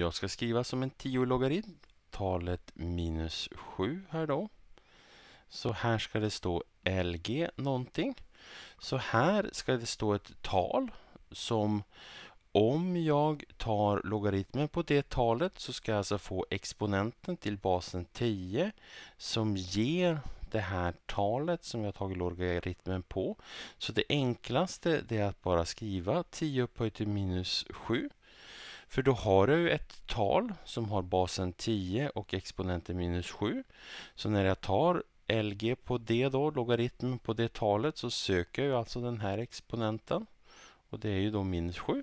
Jag ska skriva som en 10 logaritm talet minus 7 här då. Så här ska det stå LG någonting. Så här ska det stå ett tal som om jag tar logaritmen på det talet så ska jag alltså få exponenten till basen 10 som ger det här talet som jag tagit logaritmen på. Så det enklaste är att bara skriva 10 upphöjt till minus 7 för då har jag ett tal som har basen 10 och exponenten minus 7. Så när jag tar LG på det då, logaritmen på det talet, så söker jag alltså den här exponenten. Och det är ju då minus 7.